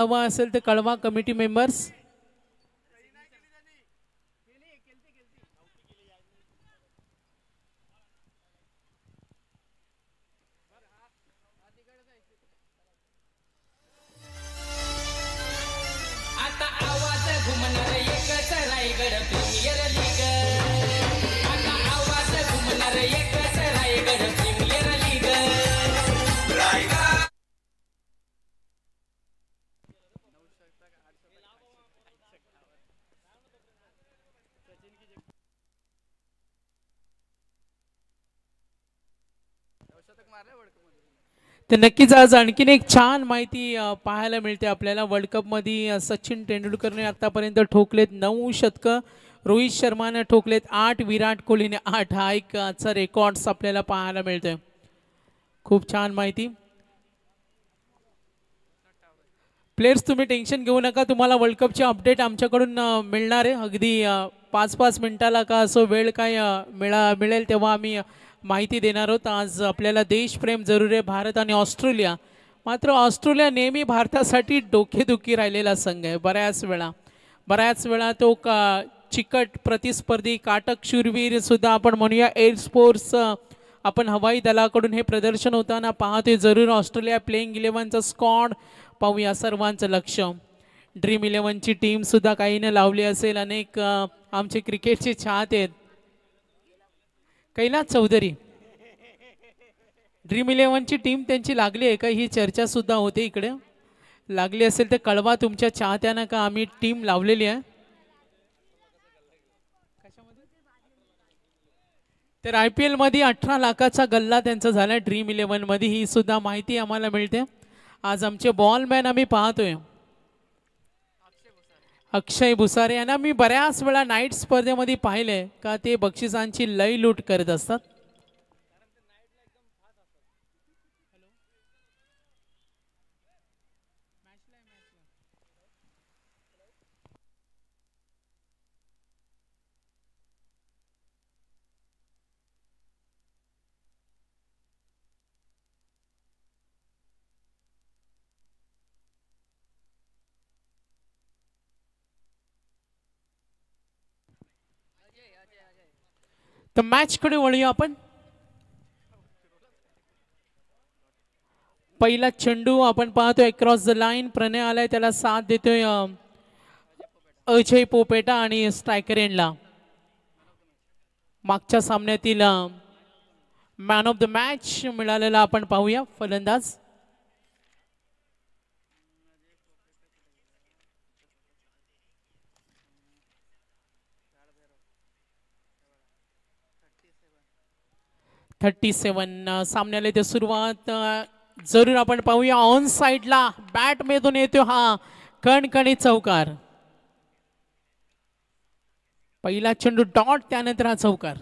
हवा असेल तर कळवा कमिटी मेंबर्स तर नक्कीच आज आणखीन एक छान माहिती पाहायला मिळते आपल्याला वर्ल्ड कपमध्ये सचिन तेंडुलकरने आतापर्यंत ठोकलेत नऊ शतक रोहित शर्माने ठोकलेत आठ विराट कोहलीने आठ हा एक आजचा रेकॉर्ड्स आपल्याला पाहायला मिळतोय खूप छान माहिती प्लेयर्स तुम्ही टेन्शन घेऊ नका तुम्हाला वर्ल्ड कपचे अपडेट आमच्याकडून मिळणार आहे अगदी पाच पाच मिनिटाला का असो वेळ काय मिळा मिळेल तेव्हा आम्ही माहिती देणार आहोत आज आपल्याला देशप्रेम जरूर आहे भारत आणि ऑस्ट्रेलिया मात्र ऑस्ट्रेलिया नेहमी भारतासाठी डोकेदुखी राहिलेला संघ आहे बऱ्याच वेळा बऱ्याच वेळा तो का चिकट प्रतिस्पर्धी काटक शूरवीरसुद्धा आपण म्हणूया एअर स्पोर्ट्स आपण हवाई दलाकडून हे प्रदर्शन होताना पाहतोय जरूर ऑस्ट्रेलिया प्लेईंग इलेव्हनचा स्कॉड पाहूया सर्वांचं लक्ष ड्रीम इलेव्हनची टीमसुद्धा काहीनं लावली असेल अनेक आमचे क्रिकेटचे चाहते आहेत कैलास चौधरी ड्रीम इलेव्हनची टीम त्यांची लागली आहे का ही चर्चा सुद्धा होते इकडे लागली असेल तर कळवा तुमच्या चाहत्यानं का आम्ही टीम लावलेली आहे तर आय पी मध्ये अठरा लाखाचा गल्ला त्यांचा झाला ड्रीम मध्ये ही सुद्धा माहिती आम्हाला मिळते आज आमचे बॉलमॅन आम्ही पाहतोय अक्षय भुसारे यांना मी बऱ्याच वेळा नाईट स्पर्धेमध्ये पाहिले का ते बक्षिसांची लई लूट करत असतात तर मॅचकडे वळूया आपण पहिला चेंडू आपण पाहतोय अक्रॉस द लाईन प्रणय आलाय त्याला साथ देतोय अजय पोपेटा आणि एंडला मागच्या सामन्यातील मॅन ऑफ द मॅच मिळालेला आपण पाहूया फलंदाज थर्टी सेवन सामन्याला येते सुरुवात जरूर आपण पाहूया ऑन साईडला बॅट मेधून येतो हा कणकणी चौकार पहिला चेंडू डॉट त्यानंतर हा चौकार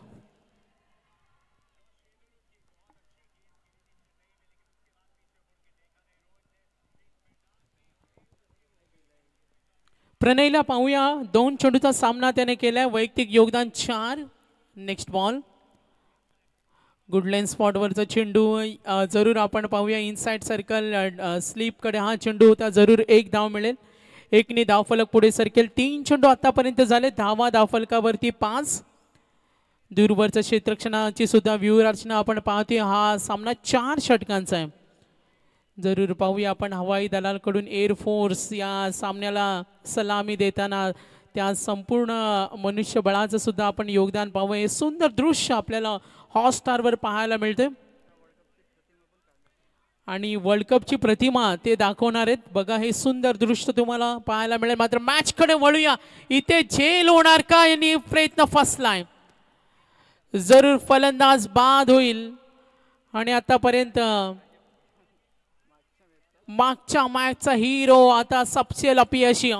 प्रणयला पाहूया दोन चेंडूचा सामना त्याने केलाय वैयक्तिक योगदान चार नेक्स्ट बॉल लेन स्पॉटवरचा चेंडू जरूर आपण पाहूया साइड सर्कल स्लीपकडे हा चेंडू होता जरूर एक धाव मिळेल एकने धावफलक पुढे सरकेल तीन चेंडू आतापर्यंत झाले धावा धावफलकावरती पाच दूरवरच्या क्षेत्रक्षणाची सुद्धा व्यूहरचना आपण पाहतोय हा सामना चार षटकांचा आहे जरूर पाहूया आपण हवाई दलालकडून एअरफोर्स या सामन्याला सलामी देताना त्या संपूर्ण मनुष्यबळाचं सुद्धा आपण योगदान पाहूया सुंदर दृश्य आपल्याला हॉटस्टारवर पाहायला मिळते आणि वर्ल्ड कपची प्रतिमा ते दाखवणार आहेत बघा हे सुंदर दृश्य तुम्हाला पाहायला मिळेल मात्र मॅचकडे वळूया इथे झेल होणार का यांनी प्रयत्न फसलाय जरूर फलंदाज बाद होईल आणि आतापर्यंत मागच्या मॅचचा हिरो आता सबसेल अपयशी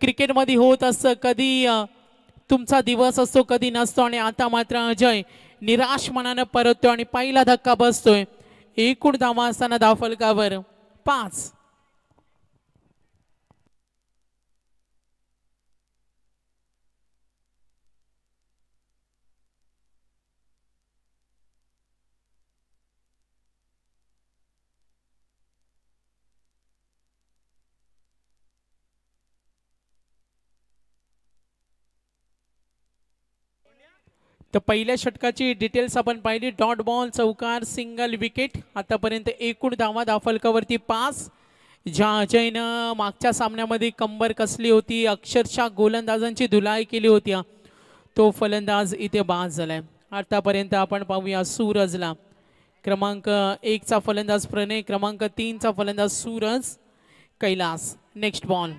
क्रिकेटमध्ये होत असतं कधी तुमचा दिवस असतो कधी नसतो आणि आता मात्र अजय निराश मनानं परततो आणि पहिला धक्का बसतोय एकूण धावा असताना धावफलकावर पाच तर पहिल्या षटकाची डिटेल्स आपण पाहिली डॉट बॉल चौकार सिंगल विकेट आतापर्यंत एकूण धावा दाफलकावरती पास ज्या अजयनं मागच्या सामन्यामध्ये कंबर कसली होती अक्षरशः गोलंदाजांची धुलाई केली होती तो फलंदाज इथे बाद झालाय आतापर्यंत आपण पाहूया सूरजला क्रमांक एकचा फलंदाज प्रणय क्रमांक तीनचा फलंदाज सूरज कैलास नेक्स्ट बॉल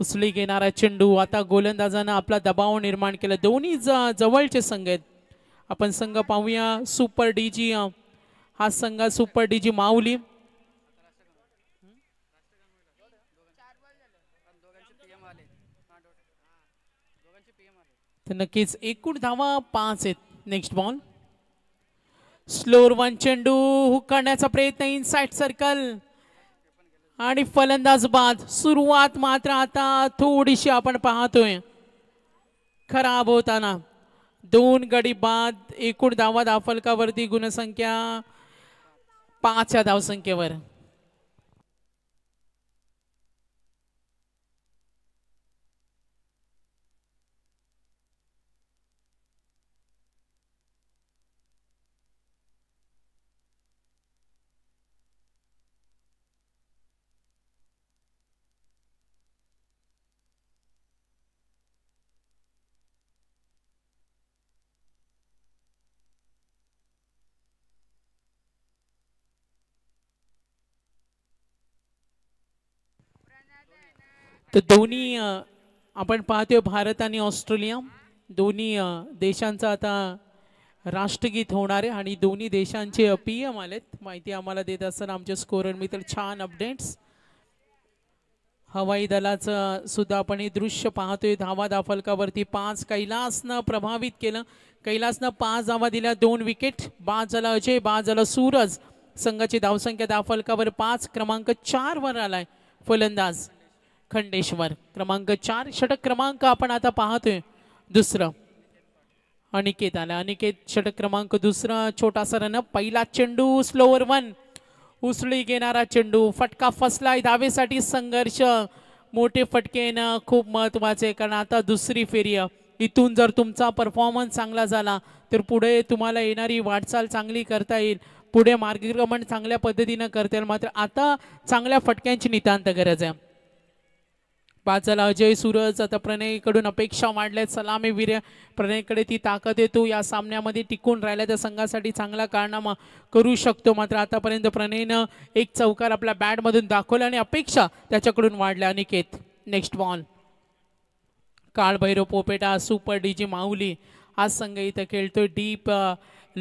उचली घेणारा चेंडू आता गोलंदाजानं आपला दबाव निर्माण केला दोन्ही जवळचे संघ आहेत आपण संघ पाहूया सुपर डीजी हा संघ सुपर डी जी माऊली तर नक्कीच एकूण धावा पाच आहेत नेक्स्ट बॉल स्लोर वन चेंडू हुक करण्याचा प्रयत्न इन साइड सर्कल आणि फलंदाज बाद सुरुवात मात्र आता थोडीशी आपण पाहतोय खराब होताना दोन गडी बाद एकूण धावा दाफलकावरती गुणसंख्या पाच या धावसंख्येवर तर दोन्ही आपण पाहतोय भारत आणि ऑस्ट्रेलिया दोन्ही देशांचं आता राष्ट्रगीत होणार आहे आणि दोन्ही देशांचे पी एम आलेत माहिती आम्हाला देत असताना आमचे स्कोरर मित्र छान अपडेट्स हवाई दलाचं सुद्धा आपण हे दृश्य पाहतोय धावा दाफलकावरती पाच कैलासनं प्रभावित केलं कैलासनं पाच धावा दिल्या दोन विकेट बाद झाला अजय बाद झाला सूरज संघाची धावसंख्या दाफलकावर पाच क्रमांक वर आलाय फलंदाज खंडेश्वर क्रमांक चार षटक क्रमांक आपण आता पाहतोय दुसरं अनिकेत आला अनिकेत षटक क्रमांक दुसरा छोटासा रन पहिला चेंडू स्लोवर वन उसळी घेणारा चेंडू फटका फसलाय धावेसाठी संघर्ष मोठे फटके येणं खूप महत्वाचे कारण आता दुसरी फेरी आहे इथून जर तुमचा परफॉर्मन्स चांगला झाला तर पुढे तुम्हाला येणारी वाटचाल चांगली करता येईल पुढे मार्गक्रमण चांगल्या पद्धतीनं करता येईल मात्र आता चांगल्या फटक्यांची नितांत गरज आहे बाद अजय सूरज आता कडून अपेक्षा मांडल्यात सलामी वीर्य प्रणयकडे ती ताकद येतो या सामन्यामध्ये टिकून राहिल्या त्या संघासाठी चांगला कारनामा करू शकतो मात्र आतापर्यंत प्रणयनं एक चौकार आपल्या बॅटमधून दाखवला आणि अपेक्षा त्याच्याकडून वाढल्या अनिकेत नेक्स्ट बॉल काळभैरव पोपेटा सुपर डी माऊली आज संघ इथं खेळतोय deep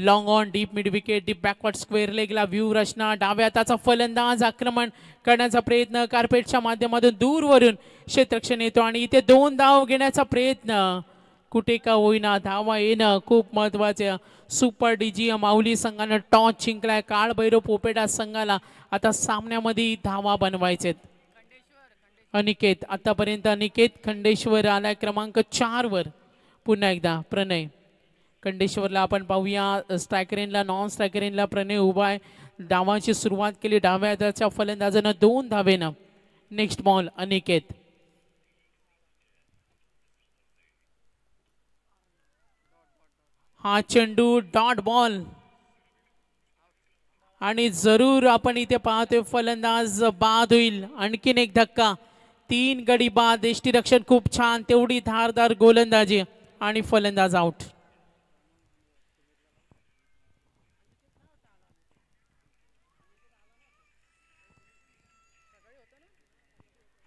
long on deep mid wicket deep backward square लेगला व्ह्यू रचना डाव्या हाताचा फलंदाज आक्रमण करण्याचा प्रयत्न कार्पेटच्या माध्यमातून दूरवरून क्षेत्रक्षण येतो आणि इथे दोन धाव घेण्याचा प्रयत्न कुठे का होईना धावा येणं खूप महत्वाचे सुपर डीजी माऊली संघानं टॉस जिंकलाय काळभैरव पोपेडा संघाला आता सामन्यामध्ये धावा बनवायचे अनिकेत आतापर्यंत अनिकेत खंडेश्वर आलाय क्रमांक चार वर पुन्हा एकदा प्रणय कंडेश्वरला आपण पाहूया स्ट्रायकरेनला नॉन स्ट्रायकरेनला प्रणय उभा आहे डावांची सुरुवात केली डाव्या हाताच्या फलंदाजानं दोन धावेनं नेक्स्ट बॉल अनिकेत हा चेंडू डॉट बॉल आणि जरूर आपण इथे पाहतोय फलंदाज बाद होईल आणखीन एक धक्का तीन गडी बाद रक्षण खूप छान तेवढी धारदार गोलंदाजी आणि फलंदाज आउट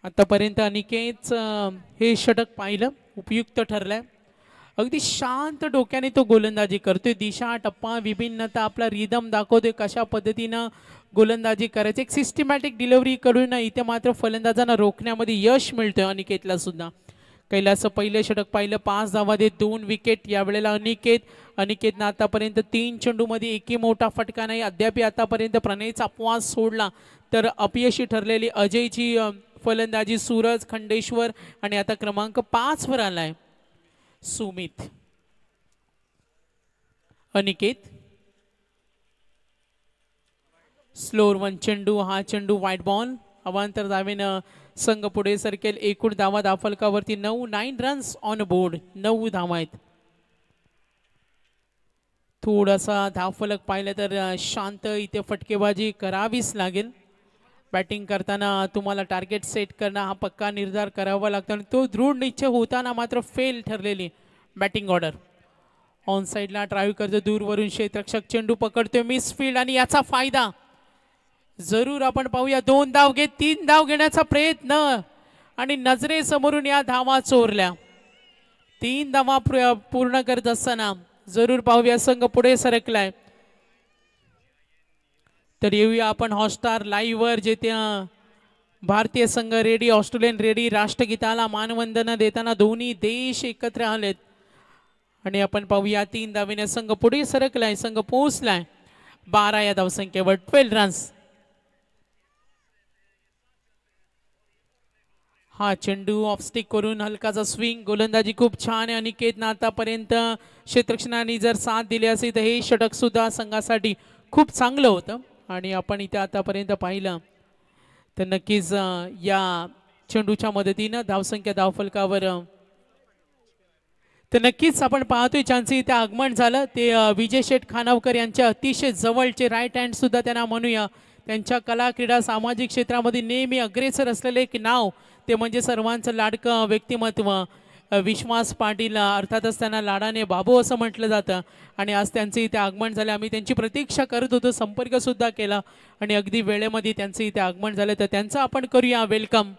आत्तापर्यंत अनिकेच हे षटक पाहिलं उपयुक्त ठरलं अगदी शांत डोक्याने तो गोलंदाजी करतोय दिशा टप्पा विभिन्नता आपला रिदम दाखवतोय कशा पद्धतीनं गोलंदाजी करायची एक सिस्टमॅटिक डिलिव्हरी करून इथे मात्र फलंदाजांना रोखण्यामध्ये यश मिळतोय अनिकेतला सुद्धा कैलासं पहिलं षटक पाहिलं पाच दे दोन विकेट यावेळेला अनिकेत अनिकेतनं आतापर्यंत तीन चेंडूमध्ये एकही मोठा फटका नाही अद्यापही आतापर्यंत प्रणयचा अपवास सोडला तर अपयशी ठरलेली अजयची फलंदाजी सूरज खंडेश्वर आणि आता क्रमांक पाचवर आलाय सुमित अनिकेत स्लोर वन चेंडू हा चेंडू व्हाईट बॉल अवांतर धावेनं संघ पुढे सरकेल एकूण धावा दाफलकावरती नऊ नाईन रन्स ऑन बोर्ड नऊ धावा आहेत थोडासा धाफलक पाहिलं तर शांत इथे फटकेबाजी करावीच लागेल बॅटिंग करताना तुम्हाला टार्गेट सेट करणं हा पक्का निर्धार करावा लागतो आणि तो दृढ निश्चय होताना मात्र फेल ठरलेली बॅटिंग ऑर्डर ऑन साईडला ड्राईव्ह करतो दूरवरून क्षेत्रक्षक चेंडू पकडतोय मिसफील्ड आणि याचा फायदा जरूर आपण पाहूया दोन धाव घेत तीन धाव घेण्याचा प्रयत्न आणि नजरेसमोरून या धावा चोरल्या तीन धावा पूर्ण करत असताना जरूर पाहूया संघ पुढे सरकलाय तर येऊया आपण हॉटस्टार लाईव्हवर जे त्या भारतीय संघ रेडी ऑस्ट्रेलियन रेडी राष्ट्रगीताला मानवंदना देताना दोन्ही देश एकत्र आलेत आणि आपण पाहूया तीन धावेने संघ पुढे सरकलाय संघ पोहोचलाय बारा या धावसंख्येवर ट्वेल्व रन्स हा चेंडू ऑफस्टिक करून हलकाचा स्विंग गोलंदाजी खूप छान आहे अनिकेतनं आतापर्यंत क्षेत्रक्षणाने जर साथ दिली असेल तर हे षटक सुद्धा संघासाठी खूप चांगलं होतं आणि आपण इथे आतापर्यंत पाहिलं तर नक्कीच या चेंडूच्या मदतीनं धावसंख्या धावफलकावर तर नक्कीच आपण पाहतोय ज्यांचं इथे आगमन झालं ते विजय शेठ खानावकर यांच्या अतिशय जवळचे राईट हँड सुद्धा त्यांना म्हणूया त्यांच्या कला क्रीडा सामाजिक क्षेत्रामध्ये नेहमी अग्रेसर असलेले एक नाव ते म्हणजे सर्वांचं लाडकं व्यक्तिमत्व विश्वास पाटील अर्थातच त्यांना लाडाने बाबू असं म्हटलं जातं आणि आज त्यांचं इथे आगमन झालं आम्ही त्यांची प्रतीक्षा करत होतो संपर्कसुद्धा केला आणि अगदी वेळेमध्ये त्यांचं इथे आगमन झालं तर त्यांचं आपण करूया वेलकम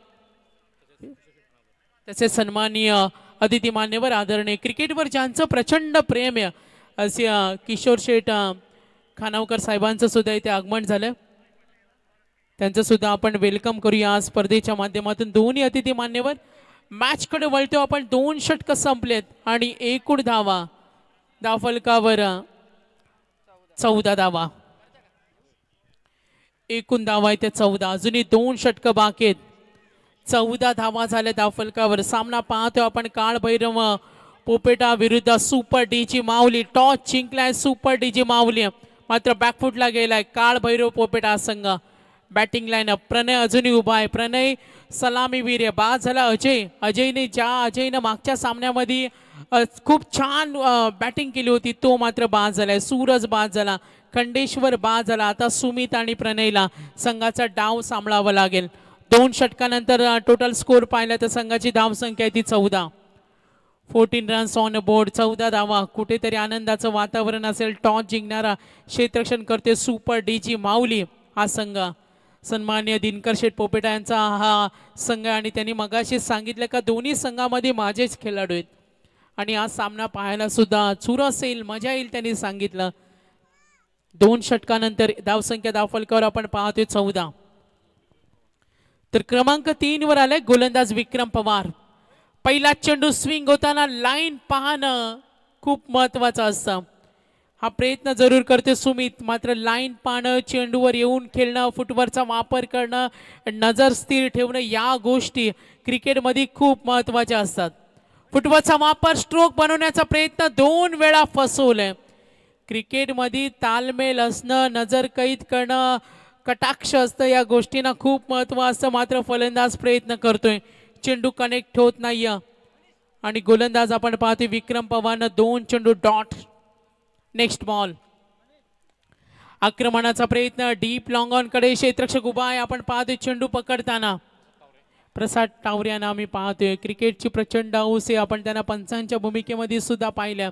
तसेच सन्माननीय अतिथी मान्यवर आदरणीय क्रिकेटवर ज्यांचं प्रचंड प्रेम आहे असे किशोर शेठ खानावकर साहेबांचं सुद्धा इथे आगमन झालं त्यांचं सुद्धा आपण वेलकम करूया स्पर्धेच्या माध्यमातून दोन्ही अतिथी मान्यवर मॅचकडे वळतो आपण दोन षटकं संपलेत आणि एकूण धावा दाफलकावर चौदा धावा एकूण धावा येते चौदा अजूनही दोन षटक बाकी आहेत चौदा धावा झाल्या दाफलकावर सामना पाहतो आपण काळ भैरव पोपेटा विरुद्ध सुपर डीची माऊली टॉस जिंकलाय सुपर डीची माऊली मात्र बॅकफुटला गेलाय भैरव पोपेटा संघ बॅटिंग लाईन प्रणय अजूनही उभा आहे प्रणय सलामीवीर बाद झाला अजय अजयने ज्या अजयनं मागच्या सामन्यामध्ये खूप छान बॅटिंग केली होती तो मात्र बाद झालाय सूरज बाद झाला खंडेश्वर बाद झाला आता सुमित आणि प्रणयला संघाचा डाव सांभाळावा लागेल दोन षटकानंतर टोटल स्कोर पाहिला तर संघाची धावसंख्या आहे ती चौदा फोर्टीन रन्स ऑन बोर्ड चौदा धावा कुठेतरी आनंदाचं वातावरण असेल टॉस जिंकणारा क्षेत्रक्षण करते सुपर डी जी माऊली हा संघ सन्मान्य दिनकर शेठ पोपेटा यांचा हा संघ आणि त्यांनी मगाशी सांगितलं का दोन्ही संघामध्ये माझेच खेळाडू आहेत आणि हा सामना पाहायला सुद्धा चुरस असेल मजा येईल त्यांनी सांगितलं दोन षटकानंतर धावसंख्या धावफलकावर आपण पाहतोय चौदा तर क्रमांक तीन वर आलाय गोलंदाज विक्रम पवार पहिला चेंडू स्विंग होताना लाईन पाहणं खूप महत्वाचं असतं हा प्रयत्न जरूर करते सुमित मात्र लाईन पाहणं चेंडूवर येऊन खेळणं फुटबॉलचा वापर करणं नजर स्थिर ठेवणं या गोष्टी क्रिकेटमध्ये खूप महत्त्वाच्या असतात फुटबॉलचा वापर स्ट्रोक बनवण्याचा प्रयत्न दोन वेळा फसवलाय क्रिकेटमध्ये तालमेल असणं नजर कैद करणं कटाक्ष असतं या गोष्टींना खूप महत्त्व असतं मात्र फलंदाज प्रयत्न करतोय चेंडू कनेक्ट होत नाही आणि गोलंदाज आपण पाहतोय विक्रम पवारनं दोन चेंडू डॉट नेक्स्ट बॉल आक्रमणाचा प्रयत्न डीप लॉंग ऑन कडे क्षेत्रक्षक उभा आहे आपण पाहतोय चेंडू पकडताना प्रसाद टावरे यांना आम्ही पाहतोय क्रिकेटची प्रचंड हौस आहे आपण त्यांना पंचांच्या भूमिकेमध्ये सुद्धा पाहिल्या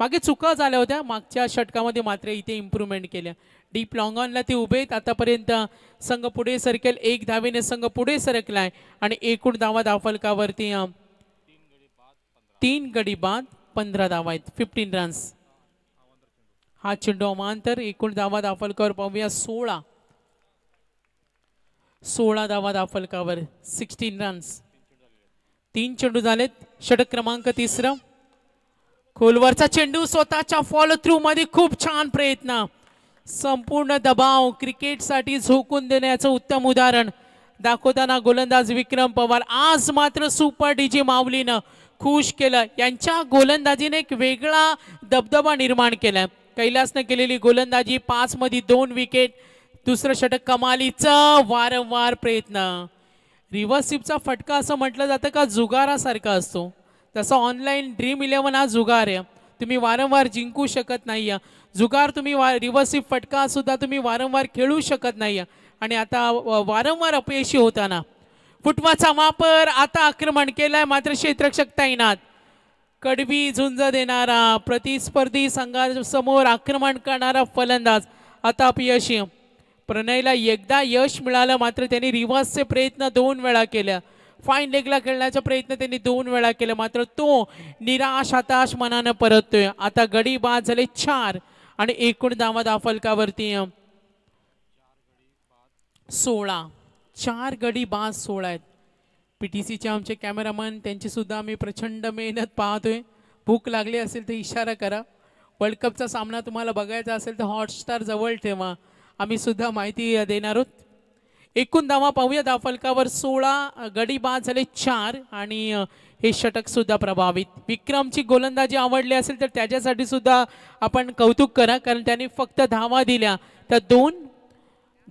मागे चुका झाल्या होत्या मागच्या षटकामध्ये मात्र इथे इम्प्रूव्हमेंट केल्या डीप ऑनला ते उभे आहेत आतापर्यंत संघ पुढे सरकेल एक धावेने संघ पुढे सरकलाय आणि एकूण धावा दाफलकावरती तीन गडी बाद पंधरा धावा आहेत फिफ्टीन रन्स हा चेंडू अमांतर एकूण धावा दाफलकावर पाहूया सोळा सोळा धावा दाफलकावर सिक्स्टीन रन्स तीन चेंडू झालेत षटक क्रमांक तिसरं खोलवरचा चेंडू स्वतःच्या फॉलो थ्रू मध्ये खूप छान प्रयत्न संपूर्ण दबाव क्रिकेटसाठी झोकून देण्याचं उत्तम उदाहरण दाखवताना गोलंदाज विक्रम पवार आज मात्र सुपर डीजी माऊलीनं खुश केलं यांच्या गोलंदाजीने एक वेगळा दबदबा निर्माण केलाय कैलासनं केलेली गोलंदाजी पाच मध्ये दोन विकेट दुसरं षटक कमालीचं वारंवार प्रयत्न रिव्हर्स फटका असं म्हटलं जातं का जुगारासारखा असतो तसा ऑनलाईन ड्रीम इलेव्हन हा जुगार आहे तुम्ही वारंवार जिंकू शकत नाही आहे जुगार तुम्ही वा रिव्हर्सिप फटका सुद्धा तुम्ही वारंवार खेळू शकत नाही आणि आता वारंवार अपयशी होताना फुटवाचा वापर आता आक्रमण केलाय मात्र क्षेत्रक्षक तैनात कडवी झुंज देणारा प्रतिस्पर्धी संघासमोर आक्रमण करणारा फलंदाज आता अपयशी प्रणयला एकदा यश मिळालं मात्र त्यांनी रिव्हर्सचे प्रयत्न दोन वेळा केल्या फाईन लेगला खेळण्याचा प्रयत्न त्यांनी दोन वेळा केला मात्र तो निराश हताश मनानं परततोय आता गडी बाद झाले चार आणि एकूण धावा दाफलकावरती सोळा चार गडी बाद सोळा आहेत पी टी सीचे आमचे कॅमेरामन त्यांचीसुद्धा आम्ही प्रचंड मेहनत पाहतोय भूक लागली असेल तर इशारा करा वर्ल्ड कपचा सामना तुम्हाला बघायचा असेल तर हॉटस्टार जवळ ठेवा आम्हीसुद्धा माहिती देणार आहोत एकूण धावा पाहूया दाफलकावर सोळा गडी बाद झाले चार आणि हे षटकसुद्धा प्रभावित विक्रमची गोलंदाजी आवडली असेल तर त्याच्यासाठी सुद्धा आपण कौतुक करा कारण त्याने फक्त धावा दिल्या तर दोन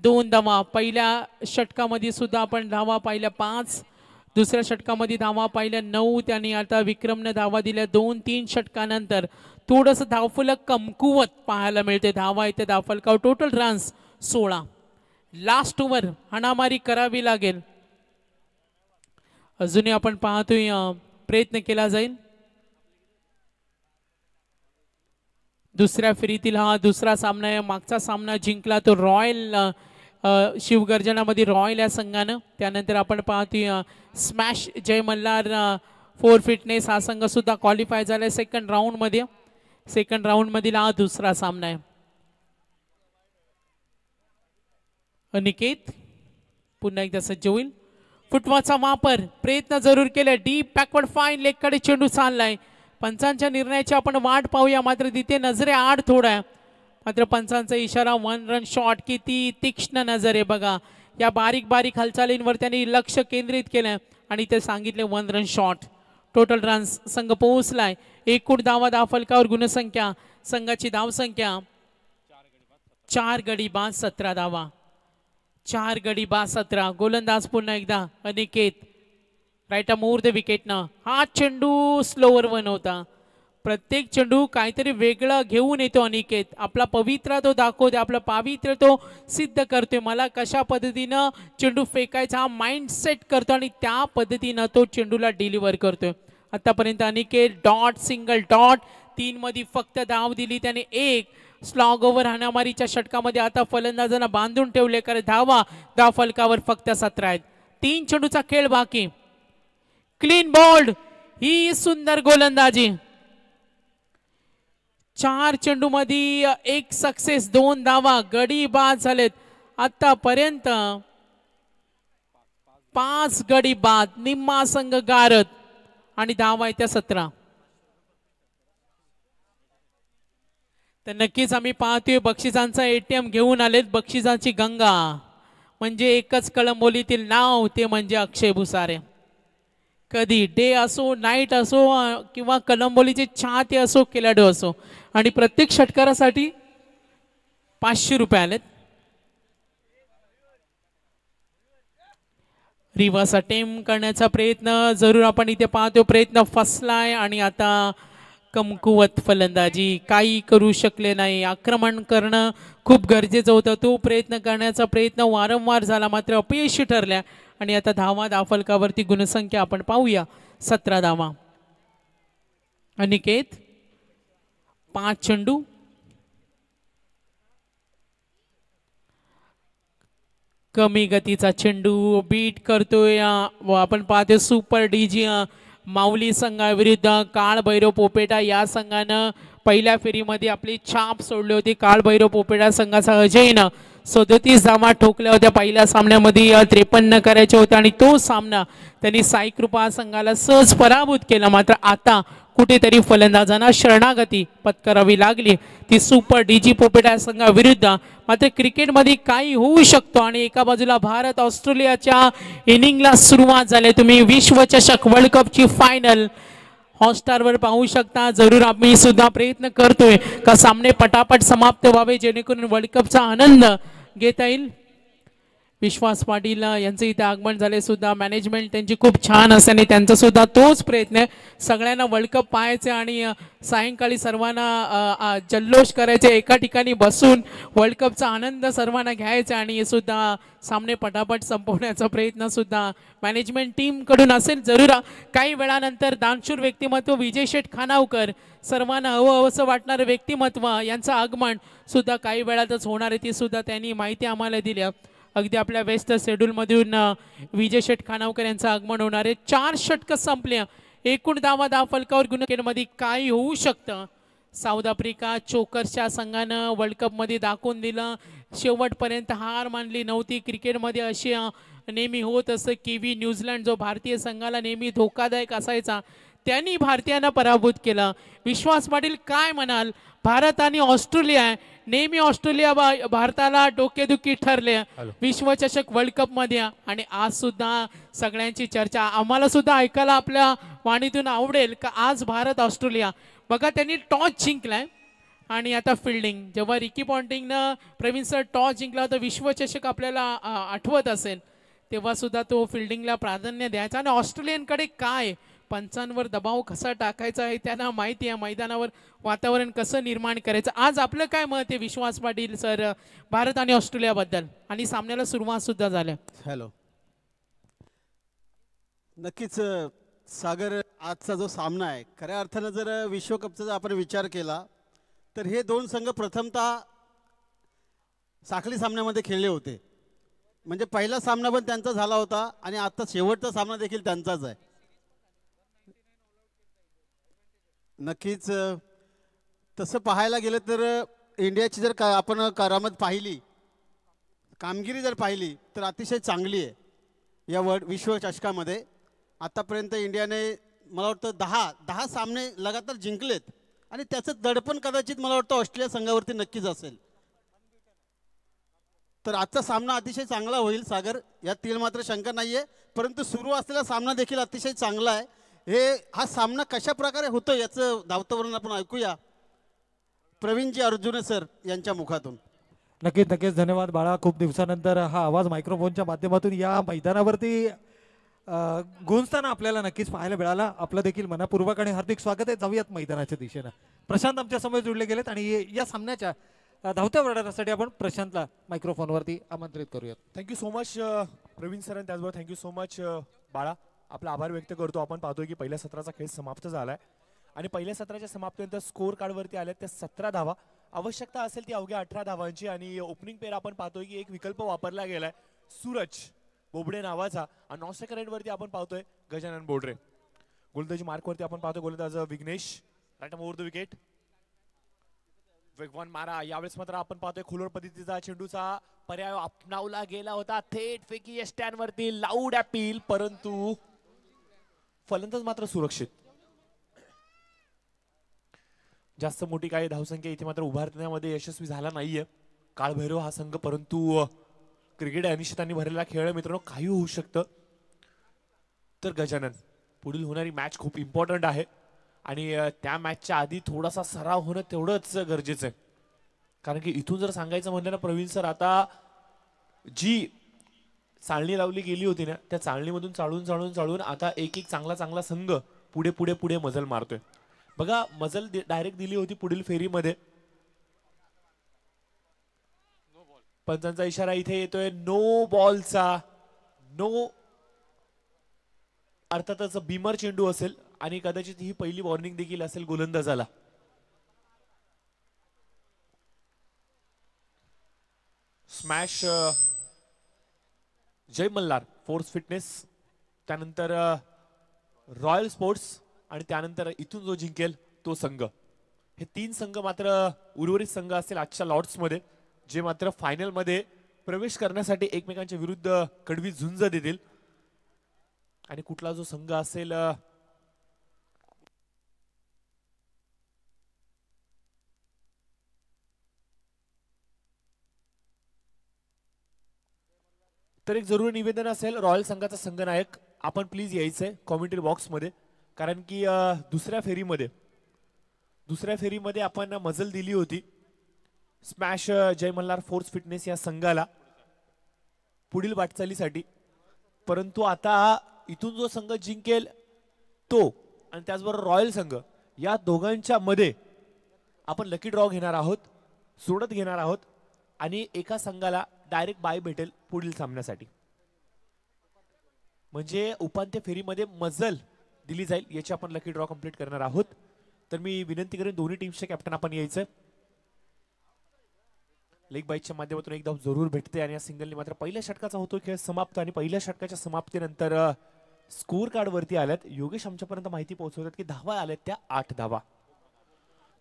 दोन धावा पहिल्या षटकामध्ये सुद्धा आपण धावा पाहिल्या पाच दुसऱ्या षटकामध्ये धावा पाहिल्या नऊ त्याने आता विक्रमने धावा दिल्या दोन तीन षटकानंतर थोडंसं धावफलक कमकुवत पाहायला मिळते धावा इथे धावफलकावर टोटल रन्स सोळा लास्ट ओव्हर हाणामारी करावी लागेल अजूनही आपण पाहतोय प्रयत्न केला जाईल दुसऱ्या फेरीतील हा दुसरा सामना आहे मागचा सामना जिंकला तो रॉयल शिवगर्जनामध्ये रॉयल या संघानं त्यानंतर आपण पाहतोय smash Jai Malhar force fitness हा संघ सुद्धा क्वालिफाय झाला सेकंड सेकंड राऊंडमध्ये सेकंड राऊंडमधील हा दुसरा सामना आहे अनिकेत पुन्हा एकदा सज्ज होईल फुटवाचा वापर प्रयत्न जरूर केला डीप बॅकवर्ड फाईन लेगकडे चेंडू चाललाय पंचांच्या निर्णयाची आपण वाट पाहूया मात्र तिथे नजरे आड थोडा मात्र पंचांचा इशारा वन रन शॉट किती तीक्ष्ण नजर आहे बघा या बारीक बारीक हालचालींवर त्यांनी लक्ष केंद्रित केलंय आणि ते सांगितले one run shot total runs संघ पोहोचलाय एकूण धावा दाफलकावर गुणसंख्या संघाची धावसंख्या चार गडी बाद सतरा धावा चार गडी बाद सतरा गोलंदाज पुन्हा एकदा अनिकेत राईट विकेट ना हा चेंडू स्लोवर वन होता प्रत्येक चेंडू काहीतरी वेगळं घेऊन येतो अनिकेत आपला पवित्रा तो दाखवतो आपला पावित्र तो सिद्ध करतोय मला कशा पद्धतीनं चेंडू फेकायचा हा माइंडसेट करतो आणि त्या पद्धतीनं तो चेंडूला डिलिव्हर करतोय आतापर्यंत अनिकेत डॉट सिंगल डॉट तीनमध्ये फक्त धाव दिली त्याने एक स्लॉग ओव्हर हाणामारीच्या षटकामध्ये आता फलंदाजांना बांधून ठेवले कारण धावा दहा फलकावर फक्त सतरा आहेत तीन चेंडूचा खेळ बाकी क्लीन बॉल्ड ही सुंदर गोलंदाजी चार चेंडू मधी एक सक्सेस दोन धावा गडी बाद झालेत आतापर्यंत पाच गडी बाद निम्मा संघ गारत आणि धावा येत्या सतरा तर नक्कीच आम्ही पाहतोय बक्षीसांचा एटीएम घेऊन आलेत बक्षिसांची गंगा म्हणजे एकच कळंबोलीतील नाव ते म्हणजे अक्षय भुसारे कधी डे असो नाईट असो किंवा कलंबोलीचे चाहते असो खेळाडू असो आणि प्रत्येक षटकारासाठी पाचशे रुपये आलेत रिव्हर्स अटेम करण्याचा प्रयत्न जरूर आपण इथे पाहतो प्रयत्न फसलाय आणि आता कमकुवत फलंदाजी काही करू शकले नाही आक्रमण करणं खूप गरजेचं होतं तो प्रयत्न करण्याचा प्रयत्न वारंवार झाला मात्र अपयशी ठरल्या आणि आता धावा दाफलकावरती गुणसंख्या आपण पाहूया सतरा धावा अनिकेत पाच चंडू कमी गतीचा चेंडू बीट करतोय व आपण पाहतोय सुपर डीजी माऊली संघाविरुद्ध काळभैरव पोपेटा या संघानं पहिल्या फेरीमध्ये आपली छाप सोडली होती काळभैरव पोपेटा संघाचा अजयनं सदोतीस धामा ठोकल्या होत्या पहिल्या सामन्यामध्ये त्रेपन्न करायच्या होत्या आणि तो सामना त्यांनी साई कृपा संघाला सहज पराभूत केला मात्र आता कुठेतरी फलंदाजांना शरणागती पत्करावी लागली ती सुपर डीजी पोपेटा संघाविरुद्ध मात्र क्रिकेटमध्ये काही होऊ शकतो आणि एका बाजूला भारत ऑस्ट्रेलियाच्या इनिंगला सुरुवात झाली तुम्ही विश्वचषक वर्ल्ड कपची फायनल हॉटस्टारवर पाहू शकता जरूर आम्ही सुद्धा प्रयत्न करतोय का सामने पटापट समाप्त व्हावे जेणेकरून वर्ल्ड कपचा आनंद घेता येईल विश्वास पाटील यांचं इथे आगमन झाले सुद्धा मॅनेजमेंट त्यांची खूप छान आणि त्यांचा सुद्धा तोच प्रयत्न आहे सगळ्यांना वर्ल्ड कप पाहायचे आणि सायंकाळी सर्वांना जल्लोष करायचे एका ठिकाणी बसून वर्ल्ड कपचा आनंद सर्वांना घ्यायचा आणि हे सुद्धा सामने पटापट संपवण्याचा प्रयत्न सुद्धा मॅनेजमेंट टीमकडून असेल जरूर काही वेळानंतर दानशूर व्यक्तिमत्व विजय शेठ खानावकर सर्वांना हवं हवंसं वाटणारं व्यक्तिमत्व यांचं आगमन सुद्धा काही वेळातच होणार आहे ती सुद्धा त्यांनी माहिती आम्हाला दिल्या अगदी आपल्या वेस्ट शेड्यूलमधून विजय शेठ खानावकर यांचं आगमन होणार आहे चार षटक संपले एकूण दावा दहा फलकावर मध्ये काय होऊ शकतं साऊथ आफ्रिका चोकर्सच्या संघानं वर्ल्ड मध्ये दाखवून दिलं शेवटपर्यंत हार मानली नव्हती क्रिकेटमध्ये अशी नेहमी होत असं की व्ही न्यूझीलंड जो भारतीय संघाला नेहमी धोकादायक असायचा त्यांनी भारतीयांना पराभूत केलं विश्वास पाटील काय म्हणाल भारत आणि ऑस्ट्रेलिया नेहमी ऑस्ट्रेलिया भारताला डोकेदुखी ठरले विश्वचषक वर्ल्ड कप मध्ये आणि आज सुद्धा सगळ्यांची चर्चा आम्हाला सुद्धा ऐकायला आपल्या वाणीतून आवडेल का आज भारत ऑस्ट्रेलिया बघा त्यांनी टॉस जिंकलाय आणि आता फिल्डिंग जेव्हा रिकी पॉन्टिंगनं प्रवीण सर टॉस जिंकला होता विश्वचषक आपल्याला आठवत असेल तेव्हा सुद्धा तो फिल्डिंगला प्राधान्य द्यायचा आणि ऑस्ट्रेलियनकडे काय पंचांवर दबाव कसा टाकायचा आहे त्यांना माहिती आहे मैदानावर वातावरण कसं निर्माण करायचं आज आपलं काय मत आहे विश्वास पाटील सर भारत आणि ऑस्ट्रेलियाबद्दल आणि सामन्याला सुरुवात सुद्धा झाल्या हॅलो नक्कीच सागर आजचा जो सामना आहे खऱ्या अर्थानं जर विश्वकपचा जर आपण विचार केला तर हे दोन संघ प्रथमतः साखळी सामन्यामध्ये खेळले होते म्हणजे पहिला सामना पण त्यांचा झाला होता आणि आता शेवटचा सामना देखील त्यांचाच आहे नक्कीच तसं पाहायला गेलं तर इंडियाची जर का आपण करामत पाहिली कामगिरी जर पाहिली तर अतिशय चांगली आहे या वर्ल्ड विश्वचषकामध्ये आतापर्यंत इंडियाने मला वाटतं दहा दहा सामने लगातार जिंकलेत आणि त्याचं दडपण कदाचित मला वाटतं ऑस्ट्रेलिया संघावरती नक्कीच असेल तर आजचा सामना अतिशय चांगला होईल सागर यात तीन मात्र शंका नाही आहे परंतु सुरू असलेला सामना देखील अतिशय चांगला आहे हे हा सामना कशा प्रकारे होतो याचं धावतावरून आपण ऐकूया प्रवीणजी अर्जुन सर यांच्या मुखातून नक्कीच नक्कीच धन्यवाद बाळा खूप दिवसानंतर हा आवाज मायक्रोफोनच्या माध्यमातून या मैदानावरती गुंजताना आपल्याला नक्कीच पाहायला मिळाला आपलं देखील मनापूर्वक आणि हार्दिक स्वागत आहे जाऊयात मैदानाच्या दिशेनं प्रशांत आमच्या समोर जोडले गेलेत आणि या सामन्याच्या धावत्या वर्णासाठी आपण प्रशांतला मायक्रोफोनवरती आमंत्रित करूयात thank you so much Pravin sir आणि त्याचबरोबर थँक्यू सो मच बाळा आपला आभार व्यक्त करतो आपण पाहतोय की पहिल्या सत्राचा खेळ समाप्त झालाय आणि पहिल्या सत्राच्या समाप्तीनंतर स्कोअर कार्डवरती आल्या त्या सतरा धावा आवश्यकता असेल ती अवघ्या अठरा धावांची आणि ओपनिंग पेर आपण पाहतोय की एक विकल्प वापरला गेलाय सूरज बोबडे नावाचा आणि नॉन सेकंड वरती आपण पाहतोय गजानन बोडरे गोलंदाजी मार्कवरती आपण पाहतोय गोलंदाज विघ्नेश राटम ओवर द विकेट वेगवान मारा यावेळेस मात्र आपण पाहतोय खुलोर पद्धतीचा चेंडूचा पर्याय अपनावला गेला होता थेट फेकी स्टँडवरती लाऊड अपील परंतु फलंदाज मात्र सुरक्षित जास्त मोठी काही धावसंख्या इथे मात्र उभारण्यामध्ये यशस्वी झाला नाहीये काळभैरव हा संघ परंतु क्रिकेट अनिश्चितांनी भरलेला खेळ मित्रांनो काही होऊ शकतं तर गजानन पुढील होणारी मॅच खूप इम्पॉर्टंट आहे आणि त्या मॅचच्या आधी थोडासा सराव होणं तेवढंच गरजेचं आहे कारण की इथून जर सांगायचं म्हणलं ना प्रवीण सर आता जी चाळणी लावली गेली होती ना त्या मधून चाळून चाळून चाळून आता एक एक चांगला चांगला संघ पुढे पुढे पुढे मजल मारतोय बघा मजल डायरेक्ट दिली होती पुढील फेरीमध्ये पंचांचा इशारा इथे येतोय नो बॉलचा नो अर्थातच बीमर चेंडू असेल आणि कदाचित ही पहिली वॉर्निंग देखील असेल गोलंदाजाला smash Jai Malhar force fitness त्यानंतर रॉयल स्पोर्ट्स आणि त्यानंतर इथून जो जिंकेल तो संघ हे तीन संघ मात्र उर्वरित संघ असेल आजच्या लॉर्ड्समध्ये जे मात्र फायनलमध्ये प्रवेश करण्यासाठी एकमेकांच्या विरुद्ध कडवी झुंज देतील आणि कुठला जो संघ असेल तर एक जरूर निवेदन असेल रॉयल संघाचा संघनायक आपण प्लीज यायचं आहे बॉक्स बॉक्समध्ये कारण की दुसऱ्या फेरीमध्ये दुसऱ्या फेरीमध्ये आपण मजल दिली होती smash Jai Malhar force fitness या संघाला पुढील वाटचालीसाठी परंतु आता इथून जो संघ जिंकेल तो आणि त्याचबरोबर रॉयल संघ या दोघांच्या मध्ये आपण लकी ड्रॉ घेणार आहोत सोडत घेणार आहोत आणि एका संघाला डायरेक्ट बाय भेटेल पुढील सामन्यासाठी म्हणजे उपांत्य फेरीमध्ये मजल दिली जाईल याची आपण लकी ड्रॉ कम्प्लीट करणार आहोत तर मी विनंती करेन दोन्ही टीमचे कॅप्टन आपण यायचं लेग बाईकच्या माध्यमातून एकदा जरूर भेटते आणि या सिंगलने मात्र पहिल्या षटकाचा होतो खेळ समाप्त आणि पहिल्या षटकाच्या समाप्तीनंतर स्कोर कार्डवरती आल्यात योगेश आमच्यापर्यंत माहिती पोहोचवतात की धावा आल्यात त्या आठ धावा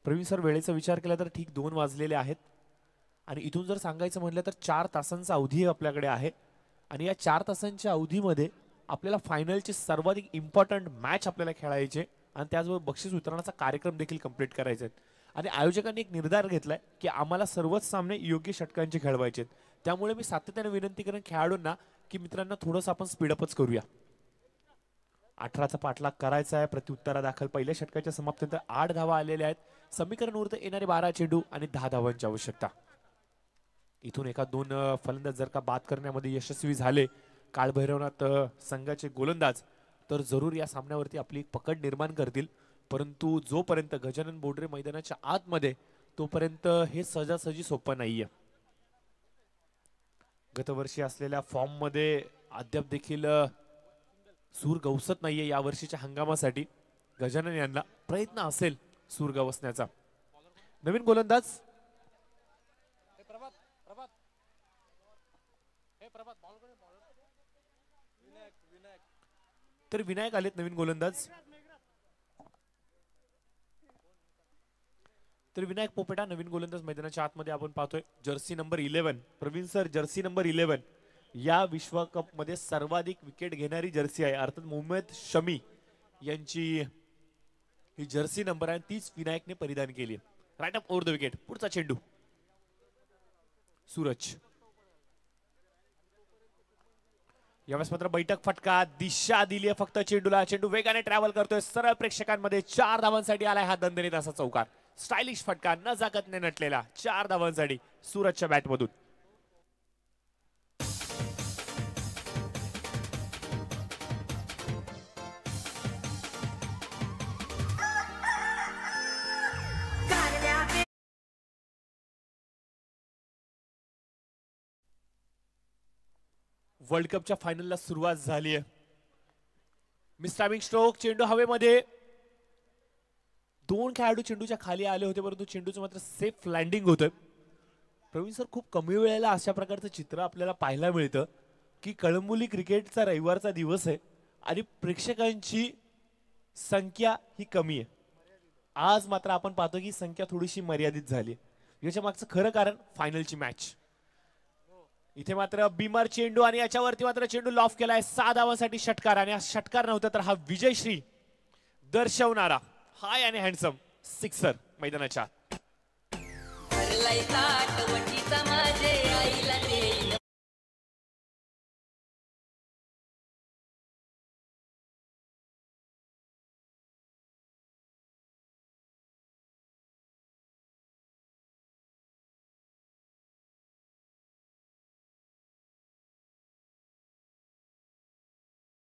प्रवीण सर वेळेचा विचार केला तर ठीक दोन वाजलेले आहेत आणि इथून जर सांगायचं म्हटलं तर चार तासांचा अवधी आपल्याकडे आहे आणि या चार तासांच्या अवधीमध्ये आपल्याला फायनलचे सर्वाधिक इम्पॉर्टंट मॅच आपल्याला खेळायचे आणि त्याचबरोबर बक्षीस वितरणाचा कार्यक्रम देखील कंप्लीट करायचा आहे आणि आयोजकांनी एक निर्धार घेतलाय की आम्हाला सर्वच सामने योग्य षटकांचे खेळवायचे आहेत त्यामुळे मी सातत्याने विनंती करेन खेळाडूंना की मित्रांनो थोडंसं आपण स्पीडअपच करूया अठराचा पाठलाग करायचा आहे प्रत्युत्तरा दाखल पहिल्या षटकाच्या समाप्तीनंतर आठ धावा आलेल्या आहेत समीकरण उरत येणारे बारा चेंडू आणि दहा धावांची आवश्यकता इथून एका दोन फलंदाज जर का बाद करण्यामध्ये यशस्वी झाले काळभैरवनाथ संघाचे गोलंदाज तर जरूर या सामन्यावरती आपली पकड निर्माण करतील परंतु जोपर्यंत गजानन बोडरे मैदानाच्या आतमध्ये तोपर्यंत हे सहजासहजी सोपं नाहीये गतवर्षी असलेल्या फॉर्म मध्ये अद्याप देखील सूर गवसत नाहीये या वर्षीच्या हंगामासाठी गजानन यांना प्रयत्न असेल सूर गवसण्याचा नवीन गोलंदाज तर विनायक आलेत नवीन गोलंदाज तर विनायक पोपेटा नवीन गोलंदाज मैदानाच्या आतमध्ये आपण पाहतोय jersey number eleven Pravin sir jersey number eleven या विश्वकप मध्ये सर्वाधिक विकेट घेणारी जर्सी आहे अर्थात मोहम्मद शमी यांची ही जर्सी नंबर आहे तीच विनायकने परिधान केली right off over the wicket पुढचा चेंडू सूरज यावेळेस मात्र बैठक फटका दिशा दिली फक्त चेंडूला चेंडू वेगाने ट्रॅव्हल करतोय सरळ प्रेक्षकांमध्ये चार धावांसाठी आलाय हा दणदणीत असा चौकार स्टायलिश फटका न जागतने नटलेला चार धावांसाठी सूरजच्या बॅटमधून वर्ल्ड कपच्या फायनलला सुरुवात झाली आहे मिस स्ट्रोक चेंडू हवेमध्ये दोन खेळाडू चेंडूच्या खाली आले होते परंतु चेंडूचं मात्र सेफ लँडिंग होतं प्रवीण सर खूप कमी वेळेला अशा प्रकारचं चित्र आपल्याला पाहायला मिळतं की कळंबोली क्रिकेटचा रविवारचा दिवस आहे आणि प्रेक्षकांची संख्या ही कमी आहे आज मात्र आपण पाहतो की संख्या थोडीशी मर्यादित झाली याच्या मागचं खरं कारण फायनलची मॅच इथे मात्र बिमर चेंडू आणि याच्यावरती मात्र चेंडू लॉफ केलाय सहा धावांसाठी षटकार आणि हा षटकार नव्हता तर हा विजयश्री दर्शवणारा हाय आणि हँडसम सिक्सर मैदानाच्या